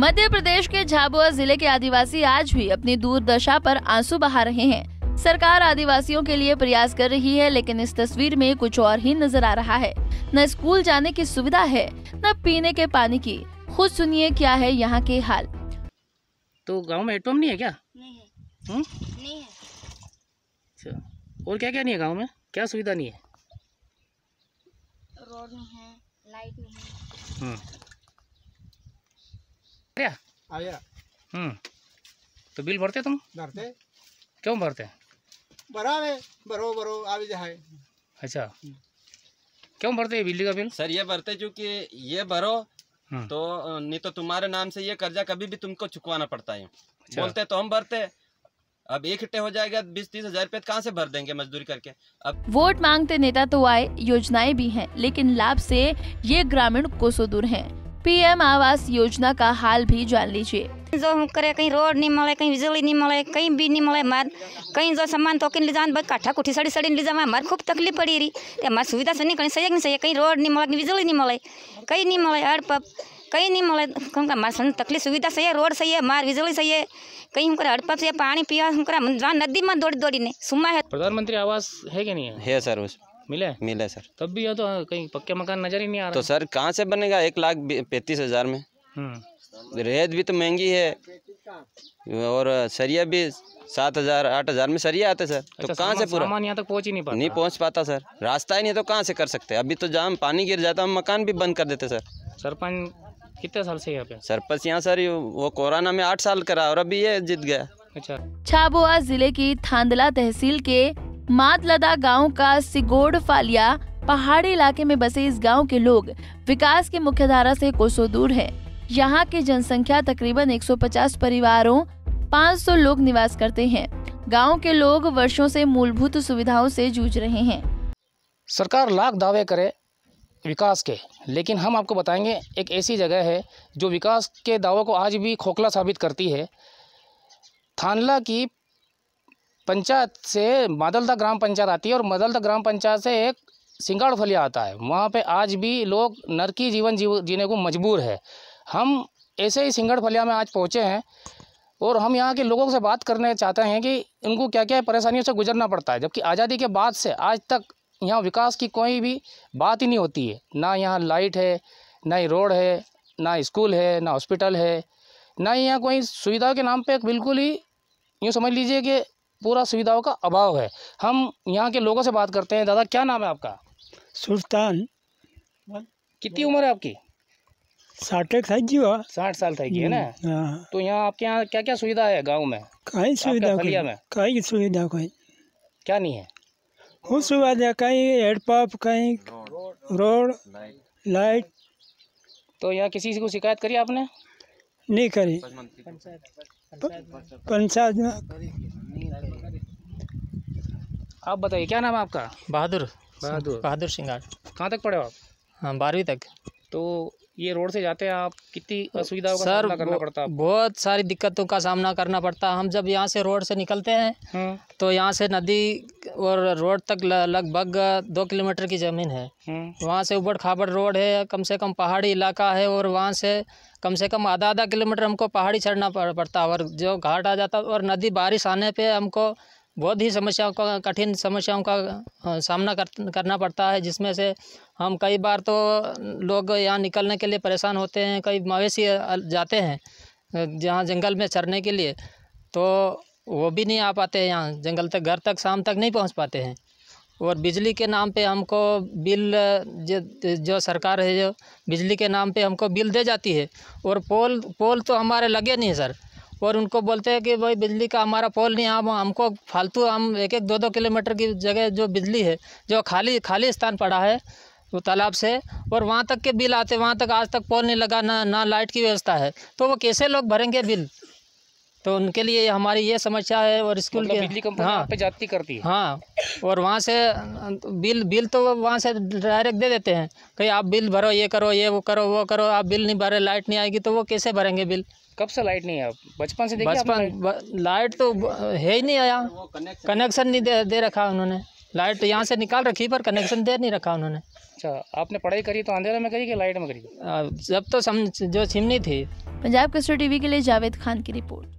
मध्य प्रदेश के झाबुआ जिले के आदिवासी आज भी अपनी दूरदशा पर आंसू बहा रहे हैं सरकार आदिवासियों के लिए प्रयास कर रही है लेकिन इस तस्वीर में कुछ और ही नजर आ रहा है न स्कूल जाने की सुविधा है न पीने के पानी की खुद सुनिए क्या है यहाँ के हाल तो गांव में हेडपम्प नहीं है क्या नहीं है, अच्छा और क्या क्या नहीं है गाँव में क्या सुविधा नहीं है रोड नहीं है लाइट नहीं है आया आया हम्म तो बिल भरते तुम भरते क्यों भरते बरावे भरो भरो आवे जाए अच्छा हम्म। क्यों भरते हैं बिजली का बिल सर ये भरते क्योंकि ये भरो हम्म। तो नहीं तो तुम्हारे नाम से ये कर्जा कभी भी तुमको चुकवाना पड़ता है अच्छा। बोलते तो हम भरते अब एक हिट्टे हो जाएगा बीस तीस हजार रुपए तो कहाँ से भर देंगे मजदूरी करके अब वोट मांगते नेता तो आए योजनाएं भी हैं लेकिन लाभ से ये ग्रामीण कोसो दूर हैं पीएम आवास योजना का हाल भी जान लीजिए जो हम करे कहीं रोड नहीं मिले कहीं बिजली नहीं मिले कहीं भी नहीं मिले मार कहीं जो सामान तो ले जान काठा कुठी सड़ी सड़ी ले जावा मार खूब तकलीफ पड़ी रही हमार सुविधा से नहीं कहीं सही नहीं सही कहीं रोड नहीं मिले कहीं बिजली नहीं मिले कहीं नहीं मिले हर पप कहीं नहीं मिले हमका मार तकलीफ सुविधा सही है रोड सही है मार बिजली सही है कहीं हमको हड़पा से पानी पिया हमको नदी में दौड़ी दौड़ी ने सुमा है प्रधानमंत्री आवास है कि नहीं है सर उसमें मिले मिले सर तब भी तो हाँ, कहीं पक्के मकान नजर ही नहीं आ रहा तो सर कहाँ से बनेगा एक लाख पैंतीस हजार में हम्म। रेत भी तो महंगी है और सरिया भी सात हजार आठ हजार में सरिया आते सर तो अच्छा, कहाँ से पूरा सामान यहाँ तक पहुँच ही नहीं पाता नहीं पहुँच पाता सर रास्ता ही नहीं तो कहाँ से कर सकते अभी तो जाम पानी गिर जाता हम मकान भी बंद कर देते सर सरपंच कितने साल से यहाँ पे सरपंच यहाँ सर वो कोरोना में आठ साल करा और अभी ये जीत गया अच्छा जिले की थांदला तहसील के मातलदा गांव का सिगोड़ फालिया पहाड़ी इलाके में बसे इस गांव के लोग विकास की मुख्य धारा से कोसों दूर है यहाँ की जनसंख्या तकरीबन 150 परिवारों 500 लोग निवास करते हैं गांव के लोग वर्षों से मूलभूत सुविधाओं से जूझ रहे हैं सरकार लाख दावे करे विकास के लेकिन हम आपको बताएंगे एक ऐसी जगह है जो विकास के दावों को आज भी खोखला साबित करती है थानला की पंचायत से मादलदा ग्राम पंचायत आती है और मादलदा ग्राम पंचायत से एक सिंगाड़ फलिया आता है वहाँ पे आज भी लोग नरकी जीवन जीव जीने को मजबूर है हम ऐसे ही सिंगाड़ फलिया में आज पहुँचे हैं और हम यहाँ के लोगों से बात करने चाहते हैं कि उनको क्या क्या परेशानियों से गुजरना पड़ता है जबकि आज़ादी के बाद से आज तक यहाँ विकास की कोई भी बात ही नहीं होती है ना यहाँ लाइट है ना ही रोड है ना स्कूल है ना हॉस्पिटल है ना ही यहाँ कोई सुविधा के नाम पर बिल्कुल ही यूँ समझ लीजिए कि पूरा सुविधाओं का अभाव है हम यहाँ के लोगों से बात करते हैं दादा क्या नाम है आपका सुल्तान कितनी उम्र है आपकी साठ एक था जी साठ साल था है ना हम्म, हाँ। तो यहाँ आपके यहाँ क्या क्या सुविधा है गाँव में कहीं सुविधा फलिया में कहीं सुविधा कोई क्या नहीं है हो सुविधा कहीं हेडपम्प कहीं रोड लाइट तो यहाँ किसी को शिकायत करी आपने नहीं करी पंचायत आप बताइए क्या नाम है आपका बहादुर बहादुर बहादुर सिंगार कहाँ तक पढ़े हो आप हाँ बारहवीं तक तो ये रोड से जाते हैं आप कितनी असुविधा का सामना करना पड़ता है बहुत सारी दिक्कतों का सामना करना पड़ता है हम जब यहाँ से रोड से निकलते हैं हम्म। तो यहाँ से नदी और रोड तक लगभग दो किलोमीटर की ज़मीन है हम्म। वहाँ से उबड़ खाबड़ रोड है कम से कम पहाड़ी इलाका है और वहाँ से कम से कम आधा आधा किलोमीटर हमको पहाड़ी चढ़ना पड़ता है और जो घाट आ जाता और नदी बारिश आने पर हमको बहुत ही समस्याओं का कठिन समस्याओं का सामना कर, करना पड़ता है जिसमें से हम कई बार तो लोग यहाँ निकलने के लिए परेशान होते हैं कई मवेशी जाते हैं जहाँ जंगल में चरने के लिए तो वो भी नहीं आ पाते हैं यहाँ जंगल तक घर तक शाम तक नहीं पहुँच पाते हैं और बिजली के नाम पे हमको बिल जो जो सरकार है जो बिजली के नाम पे हमको बिल दे जाती है और पोल पोल तो हमारे लगे नहीं है सर और उनको बोलते हैं कि भाई बिजली का हमारा पोल नहीं हम हमको फालतू हम एक एक दो दो किलोमीटर की जगह जो बिजली है जो खाली खाली स्थान पड़ा है वो तालाब से और वहाँ तक के बिल आते वहाँ तक आज तक पोल नहीं लगा ना ना लाइट की व्यवस्था है तो वो कैसे लोग भरेंगे बिल तो उनके लिए हमारी ये समस्या है और स्कूल मतलब के बिजली कंपनी हाँ पे जाती करती है हाँ और वहाँ से बिल बिल तो वहाँ से डायरेक्ट दे देते हैं कहीं आप बिल भरो ये करो ये वो करो वो करो आप बिल नहीं भरे लाइट नहीं आएगी तो वो कैसे भरेंगे बिल कब से लाइट नहीं है बचपन से बचपन लाइट तो है ही नहीं आया कनेक्शन नहीं दे, दे रखा उन्होंने लाइट तो यहाँ से निकाल रखी पर कनेक्शन दे नहीं रखा उन्होंने अच्छा आपने पढ़ाई करी तो अंधेरे में करी कि लाइट में करी जब तो जो चिमनी थी पंजाब कस्टर टीवी के लिए जावेद खान की रिपोर्ट